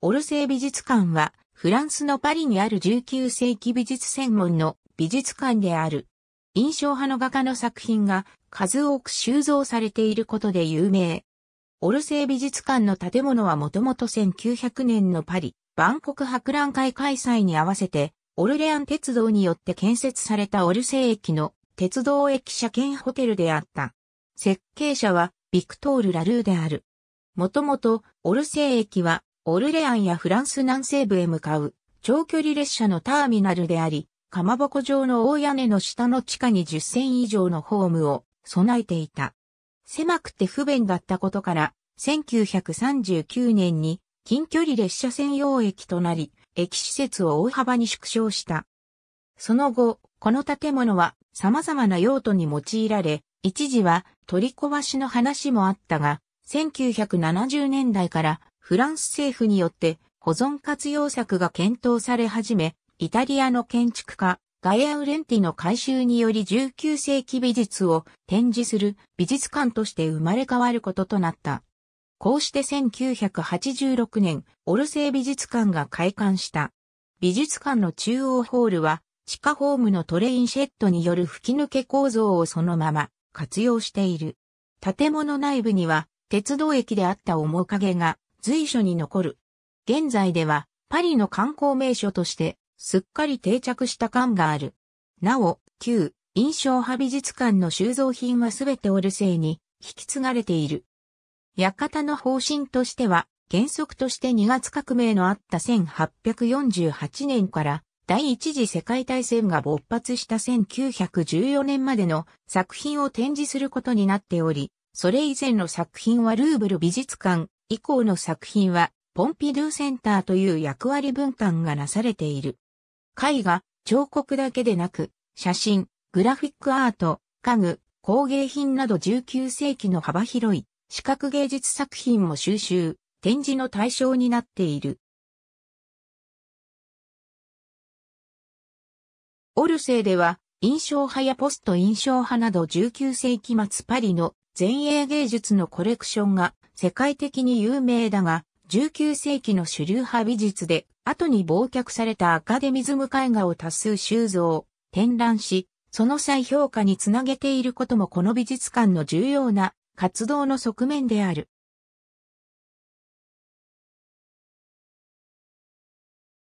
オルセー美術館は、フランスのパリにある19世紀美術専門の美術館である。印象派の画家の作品が数多く収蔵されていることで有名。オルセー美術館の建物はもともと1900年のパリ、万国博覧会開催に合わせて、オルレアン鉄道によって建設されたオルセー駅の鉄道駅車兼ホテルであった。設計者はビクトール・ラルーである。もともとオルセー駅はオルレアンやフランス南西部へ向かう長距離列車のターミナルであり、かまぼこ状の大屋根の下の地下に10線以上のホームを備えていた。狭くて不便だったことから、1939年に近距離列車専用駅となり、駅施設を大幅に縮小した。その後、この建物は様々な用途に用いられ、一時は取り壊しの話もあったが、1970年代からフランス政府によって保存活用策が検討され始め、イタリアの建築家、ガエア・ウレンティの改修により19世紀美術を展示する美術館として生まれ変わることとなった。こうして1986年、オルセイ美術館が開館した。美術館の中央ホールは、地下ホームのトレインシェットによる吹き抜け構造をそのまま活用している。建物内部には、鉄道駅であった面影が随所に残る。現在ではパリの観光名所としてすっかり定着した感がある。なお、旧印象派美術館の収蔵品はすべてオルセーに引き継がれている。館の方針としては、原則として2月革命のあった1848年から第一次世界大戦が勃発した1914年までの作品を展示することになっており、それ以前の作品はルーブル美術館以降の作品は、ポンピドゥセンターという役割分担がなされている。絵画、彫刻だけでなく、写真、グラフィックアート、家具、工芸品など19世紀の幅広い視覚芸術作品も収集、展示の対象になっている。オルセーでは、印象派やポスト印象派など19世紀末パリの前衛芸術のコレクションが世界的に有名だが、19世紀の主流派美術で、後に忘却されたアカデミズム絵画を多数収蔵、展覧し、その再評価につなげていることもこの美術館の重要な活動の側面である。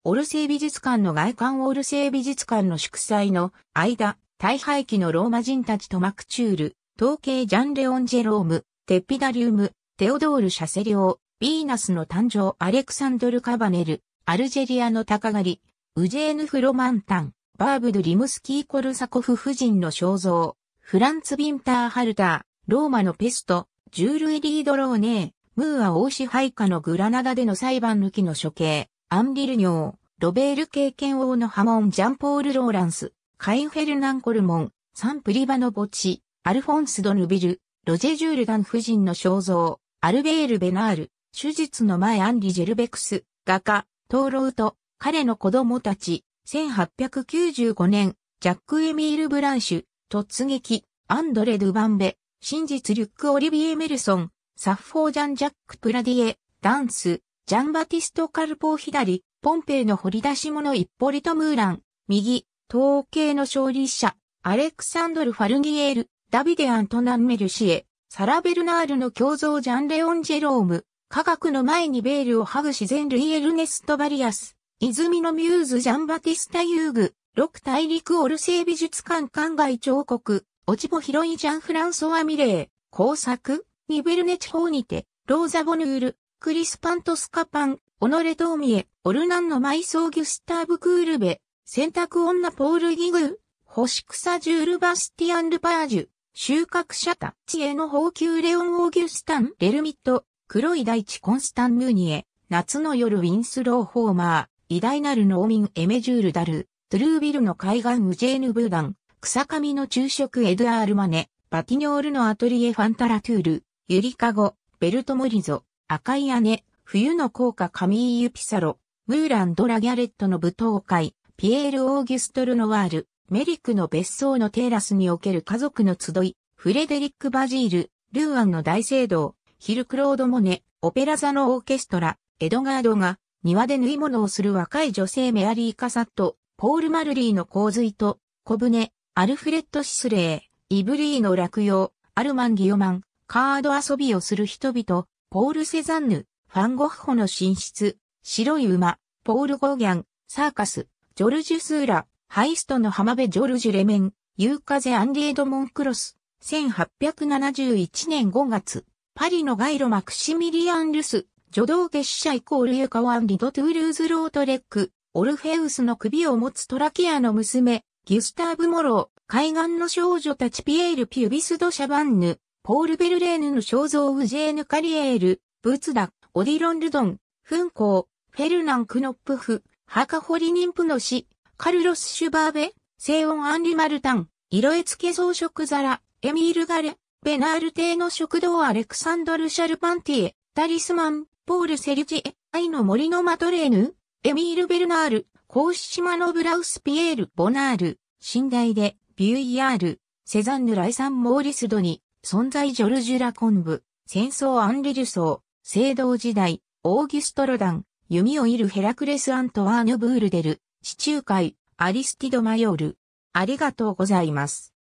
オルセイ美術館の外観オルセイ美術館の祝祭の間、大廃棄のローマ人たちとマクチュール、統計ジャンレオンジェローム、テッピダリウム、テオドール・シャセリオー、ヴィーナスの誕生、アレクサンドル・カバネル、アルジェリアの鷹狩り、ウジェーヌ・フロマンタン、バーブド・リムスキー・コルサコフ夫人の肖像、フランツ・ビンター・ハルター、ローマのペスト、ジュール・エリー・ドローネー、ムーア王支配下のグラナダでの裁判抜きの処刑、アンリルニョー、ロベール経験王の波紋ジャンポール・ローランス、カインフェルナン・コルモン、サンプリバの墓地、アルフォンス・ド・ヌビル、ロジェ・ジュールダン夫人の肖像、アルベール・ベナール、手術の前アンリ・ジェルベクス、画家、トーロウと、彼の子供たち、1895年、ジャック・エミール・ブランシュ、突撃、アンドレ・ドゥ・バンベ、真実・リュック・オリビエ・メルソン、サッフォージャン・ジャック・プラディエ、ダンス、ジャンバティスト・カルポー左、ポンペイの掘り出し物イッポリト・ムーラン、右、統計の勝利者、アレクサンドル・ファルギエール、ダビデ・アントナン・メルシエ、サラ・ベルナールの胸像ジャン・レオン・ジェローム、科学の前にベールを剥ぐ自然類エルネスト・バリアス、泉のミューズ・ジャン・バティスタ・ユーグ、六大陸オルセイ美術館館外彫刻、オチボ・ヒロイ・ジャン・フランソワ・ミレー、工作、ニベルネ地方にて、ローザ・ボヌール、クリスパント・スカパン、オノレ・トーミエ、オルナンの埋葬ギュスターブ・クールベ、洗濯女ポール・ギグ星草ジュール・バスティアン・ルパージュ、収穫者たちへの放給レオン・オーギュスタン・レルミット、黒い大地コンスタン・ムーニエ、夏の夜ウィンスロー・ホーマー、偉大なる農民エメジュール・ダル、トゥルービルの海岸ウジェーヌ・ブーダン、草上の昼食エドアール・マネ、バティニョールのアトリエ・ファンタラトゥール、ユリカゴ、ベルト・モリゾ、赤い姉、冬の効果カミーユ・ピサロ、ムーラン・ド・ラギャレットの舞踏会、ピエール・オーギュストル・ノワール、メリックの別荘のテーラスにおける家族の集い、フレデリック・バジール、ルーアンの大聖堂、ヒル・クロード・モネ、オペラ座のオーケストラ、エドガードが庭で縫い物をする若い女性メアリー・カサット、ポール・マルリーの洪水と、小舟、アルフレッド・シスレー、イブリーの落葉、アルマン・ギオマン、カード遊びをする人々、ポール・セザンヌ、ファン・ゴッホの寝室、白い馬、ポール・ゴーギャン、サーカス、ジョルジュ・スーラ、ハイストの浜辺ジョルジュ・レメン、ユーカゼ・アンリ・エドモン・クロス、1871年5月、パリの街路マクシミリアン・ルス、女道結社イコールユカワン・リド・トゥールーズ・ロートレック、オルフェウスの首を持つトラキアの娘、ギュスターブ・モロー、海岸の少女たちピエール・ピュビス・ド・シャバンヌ、ポール・ベルレーヌの肖像ウジェーヌ・カリエール、ブツダ、オディロン・ルドン、フンコー、フェルナン・クノップフ、ハカホリ・ニンプの死、カルロス・シュバーベ、セイオン・アンリ・マルタン、色絵付け装飾皿、エミール・ガレ、ベナール邸の食堂アレクサンドル・シャルパンティエ、タリスマン、ポール・セルジエ、愛の森のマトレーヌ、エミール・ベルナール、コシシマノ・ブラウス・ピエール・ボナール、寝台で、ビュイヤール、セザンヌ・ライサン・モーリス・ドニ、存在ジョルジュラ・コンブ、戦争アンリ・ルソー、聖堂時代、オーギュスト・ロダン、弓を射るヘラクレス・アントワーヌ・ブールデル、地中海、アリスティド・マヨール。ありがとうございます。